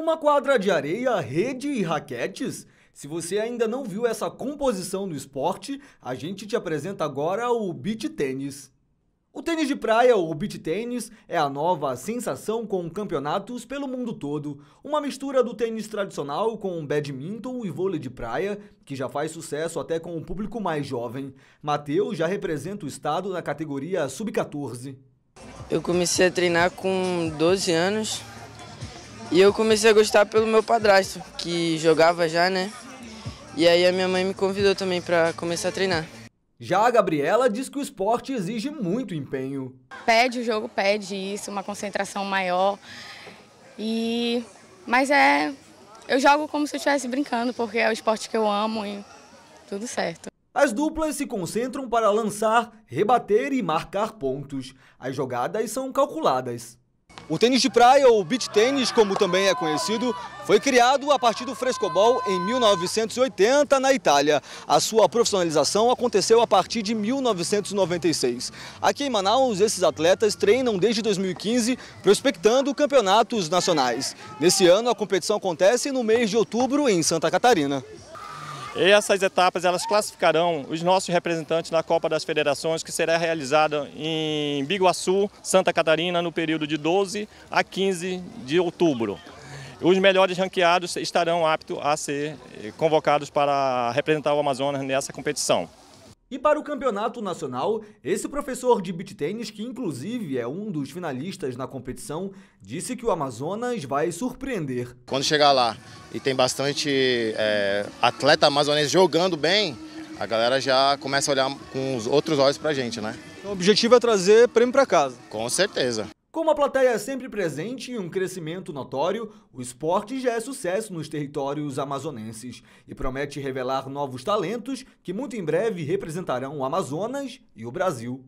Uma quadra de areia, rede e raquetes? Se você ainda não viu essa composição no esporte, a gente te apresenta agora o beach tênis. O tênis de praia, ou beach tênis, é a nova sensação com campeonatos pelo mundo todo. Uma mistura do tênis tradicional com badminton e vôlei de praia, que já faz sucesso até com o público mais jovem. Matheus já representa o estado na categoria sub-14. Eu comecei a treinar com 12 anos e eu comecei a gostar pelo meu padrasto, que jogava já, né? E aí a minha mãe me convidou também para começar a treinar. Já a Gabriela diz que o esporte exige muito empenho. Pede, o jogo pede isso, uma concentração maior. E mas é eu jogo como se eu estivesse brincando, porque é o esporte que eu amo e tudo certo. As duplas se concentram para lançar, rebater e marcar pontos. As jogadas são calculadas. O tênis de praia, ou beach tênis, como também é conhecido, foi criado a partir do frescobol em 1980 na Itália. A sua profissionalização aconteceu a partir de 1996. Aqui em Manaus, esses atletas treinam desde 2015, prospectando campeonatos nacionais. Nesse ano, a competição acontece no mês de outubro em Santa Catarina. E essas etapas elas classificarão os nossos representantes na Copa das Federações, que será realizada em Biguaçu, Santa Catarina, no período de 12 a 15 de outubro. Os melhores ranqueados estarão aptos a ser convocados para representar o Amazonas nessa competição. E para o campeonato nacional, esse professor de beat tênis, que inclusive é um dos finalistas na competição, disse que o Amazonas vai surpreender. Quando chegar lá e tem bastante é, atleta amazonense jogando bem, a galera já começa a olhar com os outros olhos para a gente, né? Então, o objetivo é trazer prêmio para casa. Com certeza. Com uma plateia é sempre presente e um crescimento notório, o esporte já é sucesso nos territórios amazonenses e promete revelar novos talentos que muito em breve representarão o Amazonas e o Brasil.